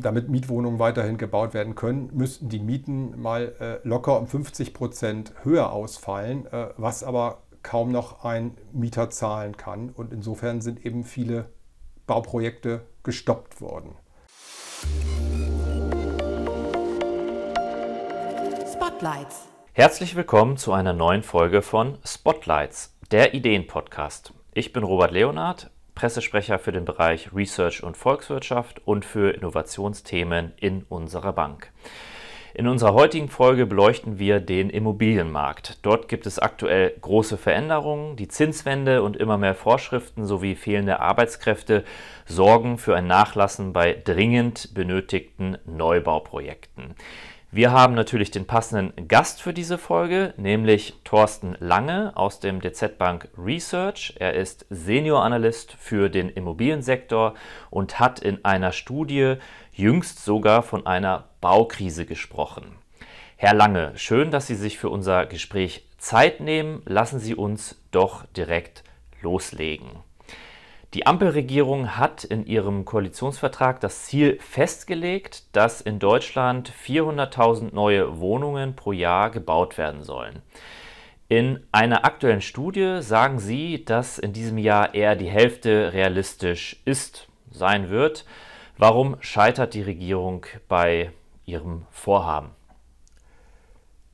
damit Mietwohnungen weiterhin gebaut werden können, müssten die Mieten mal äh, locker um 50 Prozent höher ausfallen, äh, was aber kaum noch ein Mieter zahlen kann. Und insofern sind eben viele Bauprojekte gestoppt worden. Spotlights. Herzlich willkommen zu einer neuen Folge von Spotlights, der Ideen-Podcast. Ich bin Robert Leonard, Pressesprecher für den Bereich Research und Volkswirtschaft und für Innovationsthemen in unserer Bank. In unserer heutigen Folge beleuchten wir den Immobilienmarkt. Dort gibt es aktuell große Veränderungen. Die Zinswende und immer mehr Vorschriften sowie fehlende Arbeitskräfte sorgen für ein Nachlassen bei dringend benötigten Neubauprojekten. Wir haben natürlich den passenden Gast für diese Folge, nämlich Thorsten Lange aus dem DZ Bank Research. Er ist Senior Analyst für den Immobiliensektor und hat in einer Studie jüngst sogar von einer Baukrise gesprochen. Herr Lange, schön, dass Sie sich für unser Gespräch Zeit nehmen. Lassen Sie uns doch direkt loslegen. Die Ampelregierung hat in ihrem Koalitionsvertrag das Ziel festgelegt, dass in Deutschland 400.000 neue Wohnungen pro Jahr gebaut werden sollen. In einer aktuellen Studie sagen sie, dass in diesem Jahr eher die Hälfte realistisch ist, sein wird. Warum scheitert die Regierung bei ihrem Vorhaben?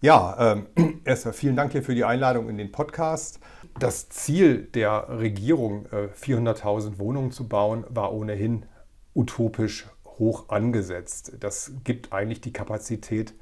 Ja, ähm, erstmal vielen Dank hier für die Einladung in den Podcast. Das Ziel der Regierung, 400.000 äh, Wohnungen zu bauen, war ohnehin utopisch hoch angesetzt. Das gibt eigentlich die Kapazität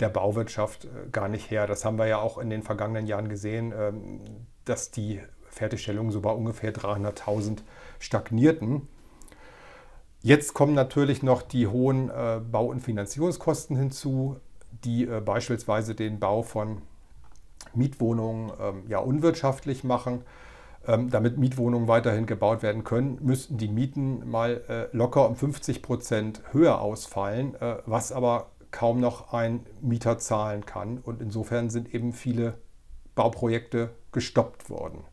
der Bauwirtschaft äh, gar nicht her. Das haben wir ja auch in den vergangenen Jahren gesehen, ähm, dass die Fertigstellungen so bei ungefähr 300.000 stagnierten. Jetzt kommen natürlich noch die hohen äh, Bau- und Finanzierungskosten hinzu, die beispielsweise den Bau von Mietwohnungen ähm, ja unwirtschaftlich machen. Ähm, damit Mietwohnungen weiterhin gebaut werden können, müssten die Mieten mal äh, locker um 50 Prozent höher ausfallen, äh, was aber kaum noch ein Mieter zahlen kann. Und insofern sind eben viele Bauprojekte gestoppt worden.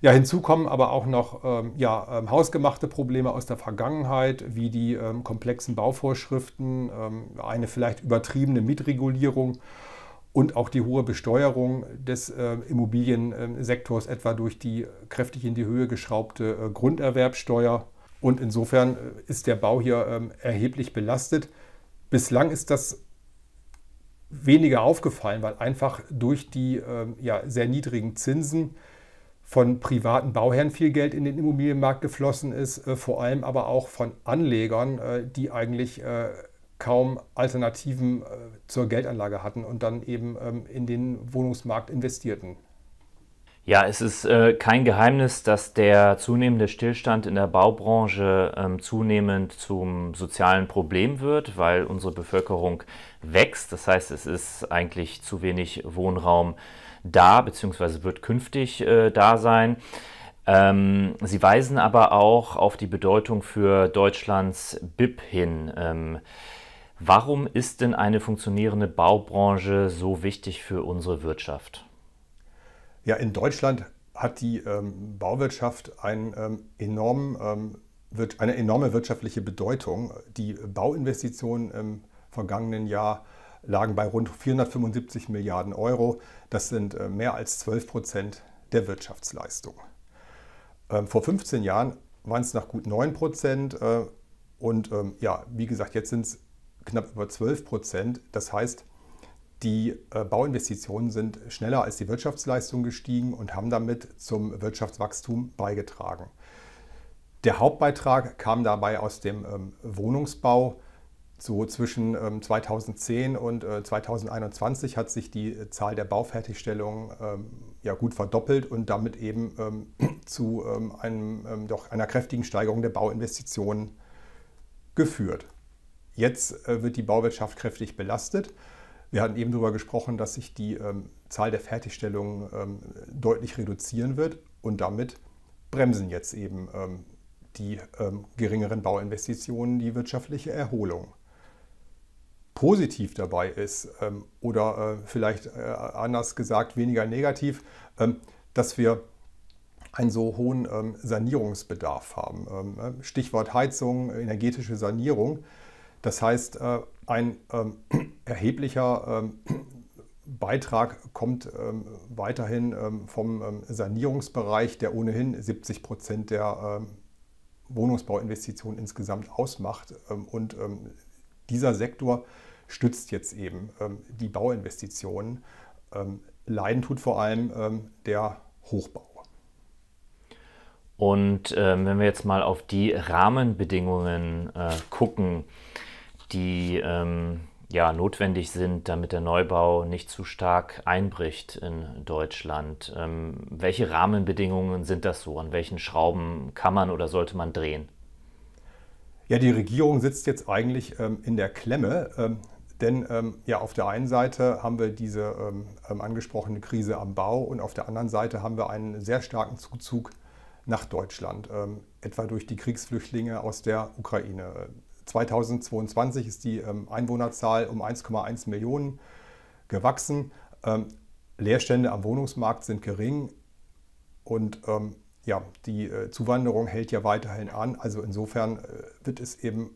Ja, hinzu kommen aber auch noch ähm, ja, ähm, hausgemachte Probleme aus der Vergangenheit, wie die ähm, komplexen Bauvorschriften, ähm, eine vielleicht übertriebene Mietregulierung und auch die hohe Besteuerung des äh, Immobiliensektors, etwa durch die kräftig in die Höhe geschraubte äh, Grunderwerbsteuer. Und insofern äh, ist der Bau hier ähm, erheblich belastet. Bislang ist das weniger aufgefallen, weil einfach durch die ähm, ja, sehr niedrigen Zinsen von privaten Bauherren viel Geld in den Immobilienmarkt geflossen ist, äh, vor allem aber auch von Anlegern, äh, die eigentlich äh, kaum Alternativen äh, zur Geldanlage hatten und dann eben ähm, in den Wohnungsmarkt investierten. Ja, es ist äh, kein Geheimnis, dass der zunehmende Stillstand in der Baubranche ähm, zunehmend zum sozialen Problem wird, weil unsere Bevölkerung wächst. Das heißt, es ist eigentlich zu wenig Wohnraum da, beziehungsweise wird künftig äh, da sein. Ähm, Sie weisen aber auch auf die Bedeutung für Deutschlands BIP hin. Ähm, Warum ist denn eine funktionierende Baubranche so wichtig für unsere Wirtschaft? Ja, in Deutschland hat die ähm, Bauwirtschaft einen, ähm, enormen, ähm, wird, eine enorme wirtschaftliche Bedeutung. Die Bauinvestitionen im vergangenen Jahr lagen bei rund 475 Milliarden Euro. Das sind äh, mehr als 12 Prozent der Wirtschaftsleistung. Ähm, vor 15 Jahren waren es nach gut 9 Prozent. Äh, und ähm, ja, wie gesagt, jetzt sind es knapp über 12 Prozent. Das heißt, die äh, Bauinvestitionen sind schneller als die Wirtschaftsleistung gestiegen und haben damit zum Wirtschaftswachstum beigetragen. Der Hauptbeitrag kam dabei aus dem ähm, Wohnungsbau. So zwischen 2010 ähm, und 2021 äh, hat sich die äh, Zahl der Baufertigstellungen ähm, ja gut verdoppelt und damit eben zu einem, doch einer kräftigen Steigerung der Bauinvestitionen geführt. Jetzt äh, wird die Bauwirtschaft kräftig belastet. Wir hatten eben darüber gesprochen, dass sich die ähm, Zahl der Fertigstellungen ähm, deutlich reduzieren wird und damit bremsen jetzt eben ähm, die ähm, geringeren Bauinvestitionen die wirtschaftliche Erholung. Positiv dabei ist, ähm, oder äh, vielleicht äh, anders gesagt weniger negativ, ähm, dass wir einen so hohen Sanierungsbedarf haben. Stichwort Heizung, energetische Sanierung das heißt, äh, ein ähm, erheblicher ähm, Beitrag kommt ähm, weiterhin vom Sanierungsbereich, der ohnehin 70 Prozent der Wohnungsbauinvestitionen insgesamt ausmacht. Und dieser Sektor stützt jetzt eben die Bauinvestitionen. Leiden tut vor allem der Hochbau. Und wenn wir jetzt mal auf die Rahmenbedingungen äh, gucken, die ähm, ja, notwendig sind, damit der Neubau nicht zu stark einbricht in Deutschland. Ähm, welche Rahmenbedingungen sind das so? An welchen Schrauben kann man oder sollte man drehen? Ja, die Regierung sitzt jetzt eigentlich ähm, in der Klemme. Ähm, denn ähm, ja, auf der einen Seite haben wir diese ähm, ähm, angesprochene Krise am Bau und auf der anderen Seite haben wir einen sehr starken Zuzug nach Deutschland, ähm, etwa durch die Kriegsflüchtlinge aus der Ukraine. 2022 ist die ähm, Einwohnerzahl um 1,1 Millionen gewachsen. Ähm, Leerstände am Wohnungsmarkt sind gering und ähm, ja, die äh, Zuwanderung hält ja weiterhin an. Also insofern äh, wird es eben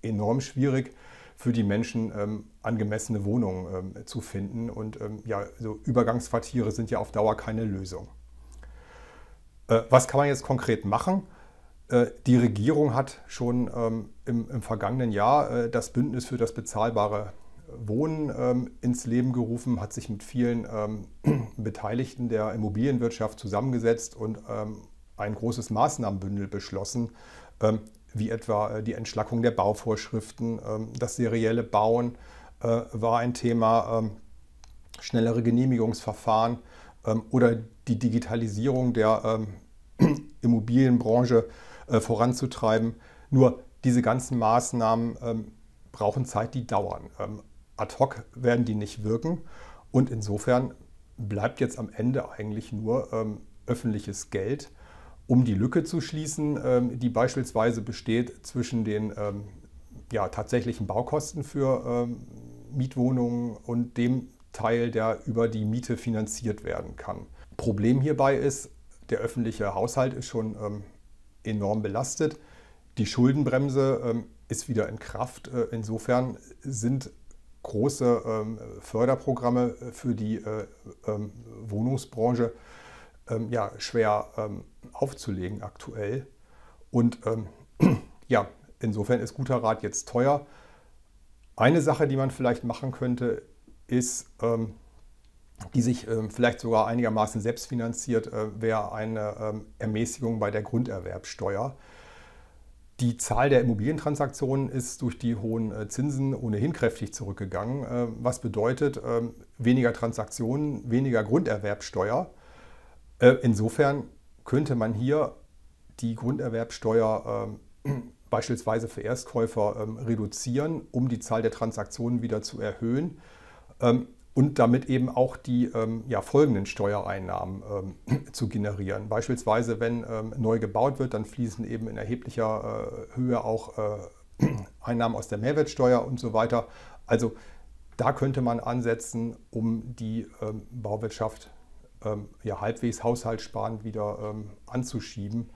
enorm schwierig für die Menschen angemessene Wohnungen zu finden. Und ja, so Übergangsquartiere sind ja auf Dauer keine Lösung. Äh, was kann man jetzt konkret machen? Äh, die Regierung hat schon ähm, im, im, vergangenen Jahr äh, das Bündnis für das bezahlbare äh, Wohnen ähm, ins Leben gerufen, hat sich mit vielen ähm, Beteiligten der Immobilienwirtschaft zusammengesetzt und ähm, ein großes Maßnahmenbündel beschlossen, ähm, wie etwa äh, die Entschlackung der Bauvorschriften, ähm, das serielle Bauen äh, war ein Thema, schnellere Genehmigungsverfahren oder die Digitalisierung der Immobilienbranche äh, voranzutreiben. Nur diese ganzen Maßnahmen ähm, brauchen Zeit, die dauern. Ähm, ad hoc werden die nicht wirken. Und insofern bleibt jetzt am Ende eigentlich nur ähm, öffentliches Geld, um die Lücke zu schließen, die beispielsweise besteht zwischen den ja, tatsächlichen Baukosten für Mietwohnungen und dem Teil, der über die Miete finanziert werden kann. Problem hierbei ist, der öffentliche Haushalt ist schon enorm belastet. Die Schuldenbremse ähm, ist wieder in Kraft. Äh, insofern sind große ähm, Förderprogramme äh, für die äh, ähm, Wohnungsbranche ja, schwer aufzulegen aktuell. Und ja, insofern ist guter Rat jetzt teuer. Eine Sache, die man vielleicht machen könnte, ist, die sich ähm, vielleicht sogar einigermaßen selbst finanziert, äh, wäre eine ähm, Ermäßigung bei der Grunderwerbsteuer. Die Zahl der Immobilientransaktionen ist durch die hohen äh, Zinsen ohnehin kräftig zurückgegangen, äh, was bedeutet ähm, weniger Transaktionen, weniger Grunderwerbsteuer. Äh, insofern könnte man hier die Grunderwerbsteuer ähm, beispielsweise für Erstkäufer ähm, reduzieren, um die Zahl der Transaktionen wieder zu erhöhen. Ähm, und damit eben auch die ähm, ja, folgenden Steuereinnahmen ähm, zu generieren. Beispielsweise, wenn ähm, neu gebaut wird, dann fließen eben in erheblicher äh, Höhe auch äh, Einnahmen aus der Mehrwertsteuer und so weiter. Also da könnte man ansetzen, um die ähm, Bauwirtschaft ähm, ja, halbwegs haushaltssparend wieder ähm, anzuschieben.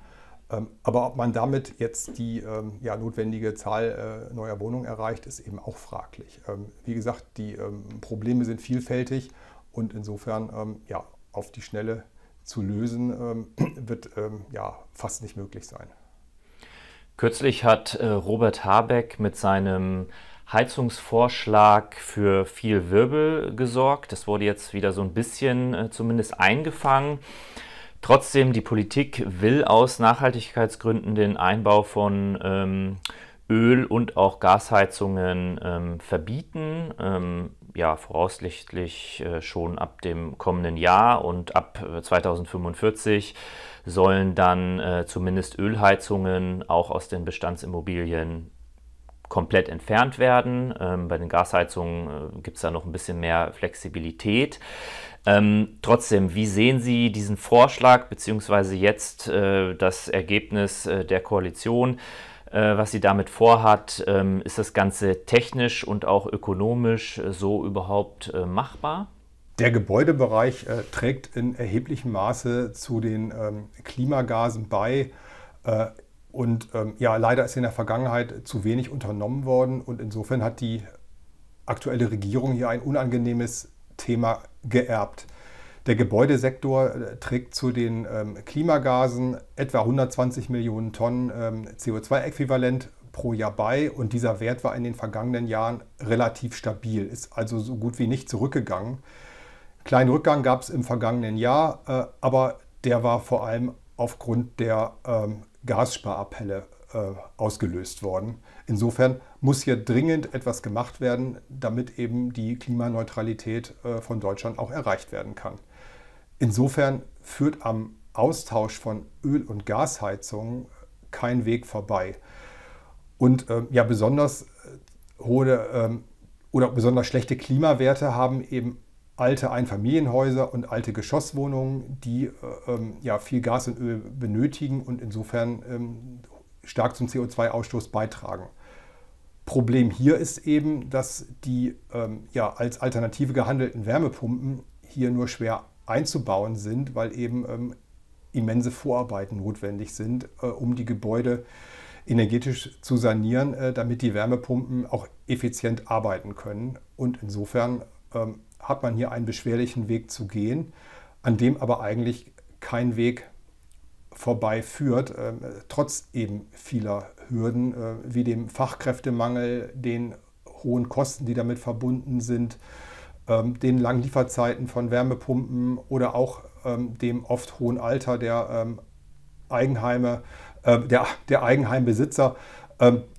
Ähm, aber ob man damit jetzt die ähm, ja, notwendige Zahl äh, neuer Wohnungen erreicht, ist eben auch fraglich. Ähm, wie gesagt, die Probleme sind vielfältig und insofern ja, auf die Schnelle zu lösen, wird ja fast nicht möglich sein. Kürzlich hat äh, Robert Habeck mit seinem Heizungsvorschlag für viel Wirbel gesorgt. Das wurde jetzt wieder so ein bisschen äh, zumindest eingefangen. Trotzdem, die Politik will aus Nachhaltigkeitsgründen den Einbau von ähm, Öl- und auch Gasheizungen ähm, verbieten. Ähm, ja, voraussichtlich äh, schon ab dem kommenden Jahr und ab 2045 äh, sollen dann äh, zumindest Ölheizungen auch aus den Bestandsimmobilien komplett entfernt werden. Ähm, bei den Gasheizungen äh, gibt es da noch ein bisschen mehr Flexibilität. Ähm, trotzdem, wie sehen Sie diesen Vorschlag beziehungsweise jetzt äh, das Ergebnis äh, der Koalition, äh, was sie damit vorhat? Ähm, ist das Ganze technisch und auch ökonomisch äh, so überhaupt äh, machbar? Der Gebäudebereich äh, trägt in erheblichem Maße zu den ähm, Klimagasen bei. und ähm, ja, leider ist in der Vergangenheit zu wenig unternommen worden. Und insofern hat die aktuelle Regierung hier ein unangenehmes Thema geerbt. Der Gebäudesektor äh, trägt zu den ähm, Klimagasen etwa 120 Millionen Tonnen ähm, CO2-Äquivalent pro Jahr bei und dieser Wert war in den vergangenen Jahren relativ stabil, ist also so gut wie nicht zurückgegangen. Kleinen Rückgang gab es im vergangenen Jahr, äh, aber der war vor allem aufgrund der ähm, Gassparappelle äh, ausgelöst worden. Insofern muss hier dringend etwas gemacht werden, damit eben die Klimaneutralität äh, von Deutschland auch erreicht werden kann. Insofern führt am Austausch von Öl- und Gasheizungen äh, kein Weg vorbei. Und ähm, ja, besonders hohe ähm, oder besonders schlechte Klimawerte haben eben alte Einfamilienhäuser und alte Geschosswohnungen, die ähm, ja viel Gas und Öl benötigen und insofern ähm, stark zum CO2-Ausstoß beitragen. Problem hier ist eben, dass die ähm, ja, als Alternative gehandelten Wärmepumpen hier nur schwer einzubauen sind, weil eben ähm, immense Vorarbeiten notwendig sind, äh, um die Gebäude energetisch zu sanieren, äh, damit die Wärmepumpen auch effizient arbeiten können. Und insofern ähm, hat man hier einen beschwerlichen Weg zu gehen, an dem aber eigentlich kein Weg vorbeiführt, äh, trotz eben vieler Hürden äh, wie dem Fachkräftemangel, den hohen Kosten, die damit verbunden sind, ähm, den langen Lieferzeiten von Wärmepumpen oder auch ähm, dem oft hohen Alter der ähm, Eigenheime, äh, der, der Eigenheimbesitzer,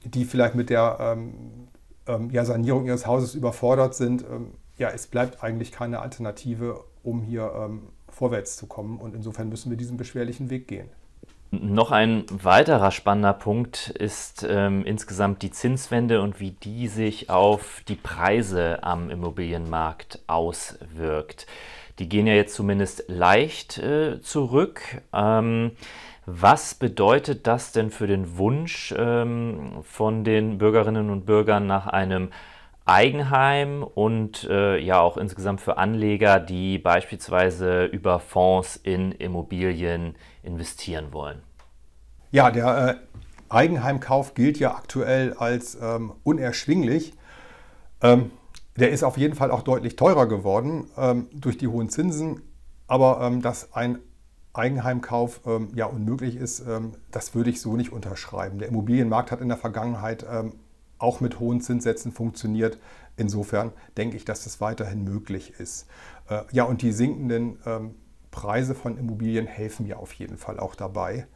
die vielleicht mit der ja, Sanierung ihres Hauses überfordert sind. ja, es bleibt eigentlich keine Alternative, um hier ähm, vorwärts zu kommen. Und insofern müssen wir diesen beschwerlichen Weg gehen. Noch ein weiterer spannender Punkt ist ähm, insgesamt die Zinswende und wie die sich auf die Preise am Immobilienmarkt auswirkt. Die gehen ja jetzt zumindest leicht äh, zurück. Ähm, was bedeutet das denn für den Wunsch ähm, von den Bürgerinnen und Bürgern nach einem Eigenheim und äh, ja auch insgesamt für Anleger, die beispielsweise über Fonds in Immobilien investieren wollen. Ja, der äh, Eigenheimkauf gilt ja aktuell als ähm, unerschwinglich. Ähm, der ist auf jeden Fall auch deutlich teurer geworden ähm, durch die hohen Zinsen. Aber ähm, dass ein Eigenheimkauf ähm, ja unmöglich ist, ähm, das würde ich so nicht unterschreiben. Der Immobilienmarkt hat in der Vergangenheit auch mit hohen Zinssätzen funktioniert. Insofern denke ich, dass das weiterhin möglich ist. Äh, ja, und die sinkenden ähm, Preise von Immobilien helfen ja auf jeden Fall auch dabei.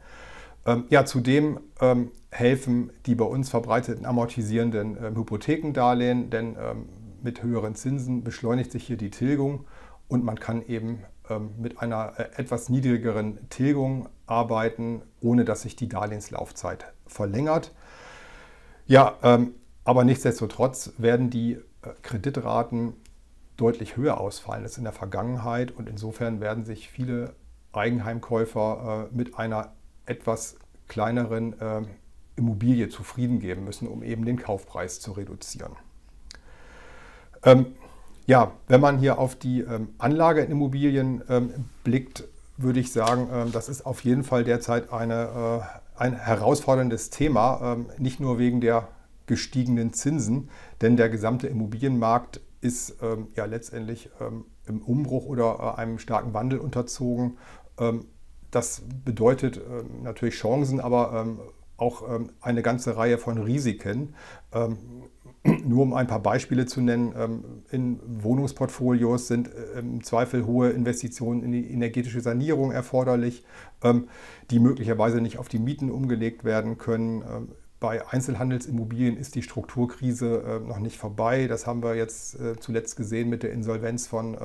Ähm, ja, zudem ähm, helfen die bei uns verbreiteten amortisierenden Hypothekendarlehen, denn mit höheren Zinsen beschleunigt sich hier die Tilgung und man kann eben mit einer äh, etwas niedrigeren Tilgung arbeiten, ohne dass sich die Darlehenslaufzeit verlängert. Ja, ähm, aber nichtsdestotrotz werden die äh, Kreditraten deutlich höher ausfallen als in der Vergangenheit und insofern werden sich viele Eigenheimkäufer äh, mit einer etwas kleineren äh, Immobilie zufrieden geben müssen, um eben den Kaufpreis zu reduzieren. Ähm, ja, wenn man hier auf die ähm, Anlage in Immobilien ähm, blickt, würde ich sagen, ähm, das ist auf jeden Fall derzeit eine äh, ein herausforderndes Thema, ähm, nicht nur wegen der gestiegenen Zinsen, denn der gesamte Immobilienmarkt ist ähm, ja letztendlich ähm, im Umbruch oder äh, einem starken Wandel unterzogen. das bedeutet natürlich Chancen, aber auch eine ganze Reihe von Risiken. Nur um ein paar Beispiele zu nennen, ähm, in Wohnungsportfolios sind äh, im Zweifel hohe Investitionen in die energetische Sanierung erforderlich, ähm, die möglicherweise nicht auf die Mieten umgelegt werden können. Ähm, bei Einzelhandelsimmobilien ist die Strukturkrise äh, noch nicht vorbei. Das haben wir jetzt äh, zuletzt gesehen mit der Insolvenz von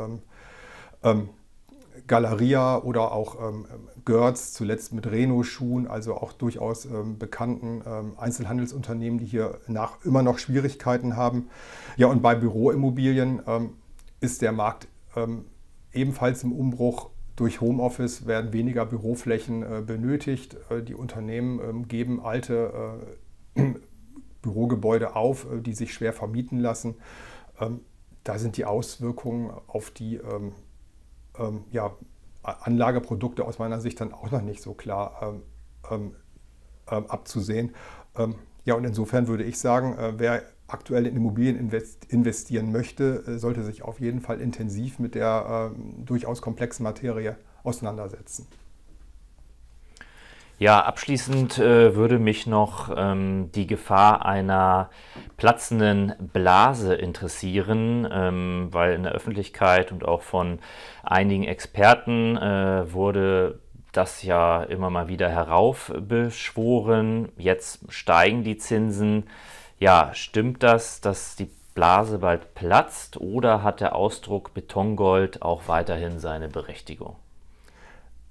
Galeria oder auch ähm, Görz, zuletzt mit Reno-Schuhen, also auch durchaus ähm, bekannten ähm, Einzelhandelsunternehmen, die hier nach immer noch Schwierigkeiten haben. Ja, und bei Büroimmobilien ähm, ist der Markt ähm, ebenfalls im Umbruch. Durch Homeoffice werden weniger Büroflächen äh, benötigt. Äh, die Unternehmen ähm, geben alte äh, Bürogebäude auf, äh, die sich schwer vermieten lassen. da sind die Auswirkungen auf die ähm, ja, Anlageprodukte aus meiner Sicht dann auch noch nicht so klar ähm, ähm, ähm abzusehen. Ähm, ja, und insofern würde ich sagen, äh, wer aktuell in Immobilien invest investieren möchte, äh, sollte sich auf jeden Fall intensiv mit der äh, durchaus komplexen Materie auseinandersetzen. Ja, abschließend äh, würde mich noch ähm, die Gefahr einer platzenden Blase interessieren, ähm, weil in der Öffentlichkeit und auch von einigen Experten äh, wurde das ja immer mal wieder heraufbeschworen. Jetzt steigen die Zinsen. Ja, stimmt das, dass die Blase bald platzt oder hat der Ausdruck Betongold auch weiterhin seine Berechtigung?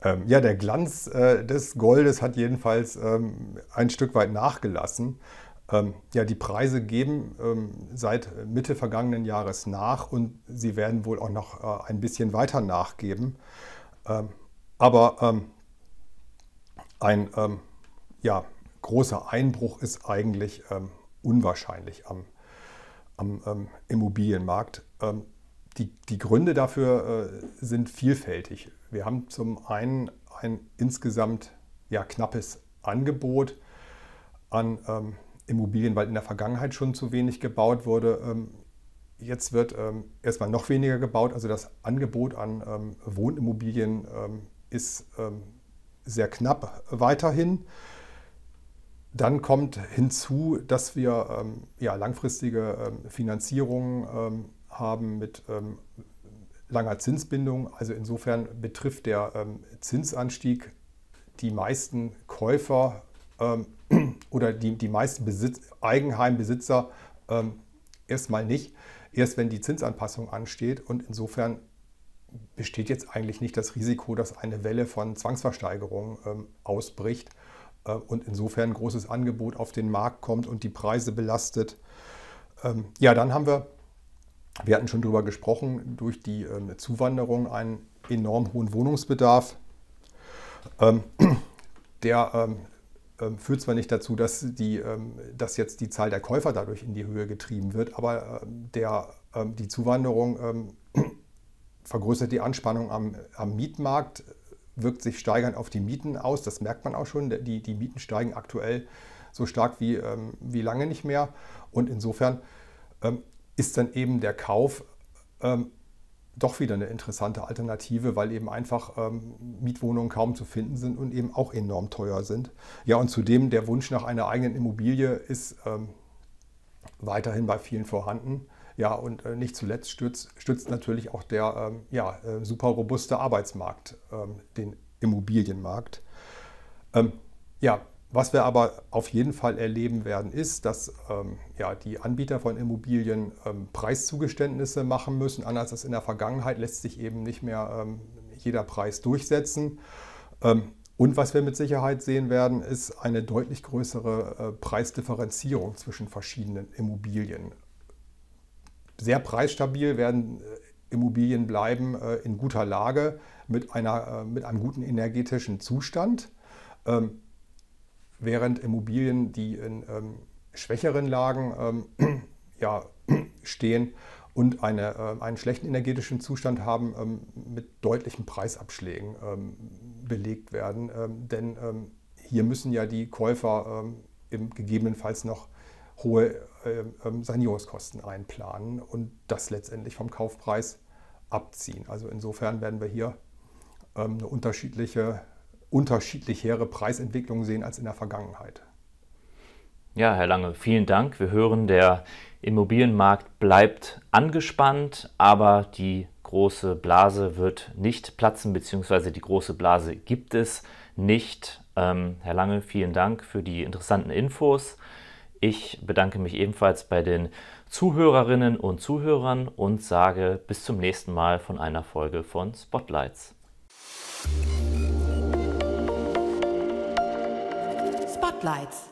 Ähm, ja, der Glanz äh, des Goldes hat jedenfalls ähm, ein Stück weit nachgelassen. Ähm, ja, die Preise geben ähm, seit Mitte vergangenen Jahres nach und sie werden wohl auch noch äh, ein bisschen weiter nachgeben. Ähm, aber ähm, ein ja, großer Einbruch ist eigentlich unwahrscheinlich am, am Immobilienmarkt. Die, die, Gründe dafür äh, sind vielfältig. Wir haben zum einen ein insgesamt ja, knappes Angebot an ähm, Immobilien, weil in der Vergangenheit schon zu wenig gebaut wurde. Ähm, jetzt wird ähm, erstmal noch weniger gebaut. Also das Angebot an ähm, Wohnimmobilien ähm, ist ähm, sehr knapp weiterhin. Dann kommt hinzu, dass wir ja, langfristige Finanzierungen haben mit langer Zinsbindung. Also insofern betrifft der ähm, Zinsanstieg die meisten Käufer ähm, oder die, die meisten Besitz Eigenheimbesitzer ähm, erstmal nicht, erst wenn die Zinsanpassung ansteht. Und insofern besteht jetzt eigentlich nicht das Risiko, dass eine Welle von Zwangsversteigerungen ähm, ausbricht äh, und insofern großes Angebot auf den Markt kommt und die Preise belastet. Ähm, ja, dann haben wir wir hatten schon darüber gesprochen, durch die ähm, Zuwanderung einen enorm hohen Wohnungsbedarf. Ähm, der ähm, ähm führt zwar nicht dazu, dass, die, ähm, dass jetzt die Zahl der Käufer dadurch in die Höhe getrieben wird, aber ähm, der, die Zuwanderung vergrößert die Anspannung am, am, Mietmarkt, wirkt sich steigern auf die Mieten aus. Das merkt man auch schon. Die, die Mieten steigen aktuell so stark wie, wie lange nicht mehr. Und insofern ist dann eben der Kauf ähm, doch wieder eine interessante Alternative, weil eben einfach ähm, Mietwohnungen kaum zu finden sind und eben auch enorm teuer sind. Ja, und zudem der Wunsch nach einer eigenen Immobilie ist ähm, weiterhin bei vielen vorhanden. Ja, und äh, nicht zuletzt stützt, stützt, natürlich auch der ähm, ja, äh, super robuste Arbeitsmarkt ähm, den Immobilienmarkt. Ähm, ja, was wir aber auf jeden Fall erleben werden, ist, dass ähm, ja, die Anbieter von Immobilien ähm, Preiszugeständnisse machen müssen. Anders als in der Vergangenheit lässt sich eben nicht mehr ähm, jeder Preis durchsetzen. Ähm, und was wir mit Sicherheit sehen werden, ist eine deutlich größere äh, Preisdifferenzierung zwischen verschiedenen Immobilien. Sehr preisstabil werden äh, Immobilien bleiben äh, in guter Lage mit, einer, äh, mit einem guten energetischen Zustand. Ähm, während Immobilien, die in ähm, schwächeren Lagen ähm, ja, stehen und eine, äh, einen schlechten energetischen Zustand haben, ähm, mit deutlichen Preisabschlägen ähm, belegt werden. Ähm, denn ähm, hier müssen ja die Käufer im, gegebenenfalls noch hohe äh, äh, Sanierungskosten einplanen und das letztendlich vom Kaufpreis abziehen. Also insofern werden wir hier eine unterschiedliche unterschiedlichere Preisentwicklungen sehen als in der Vergangenheit. Ja, Herr Lange, vielen Dank. Wir hören, der Immobilienmarkt bleibt angespannt, aber die große Blase wird nicht platzen, beziehungsweise die große Blase gibt es nicht. Ähm, Herr Lange, vielen Dank für die interessanten Infos. Ich bedanke mich ebenfalls bei den Zuhörerinnen und Zuhörern und sage bis zum nächsten Mal von einer Folge von Spotlights. Spotlights.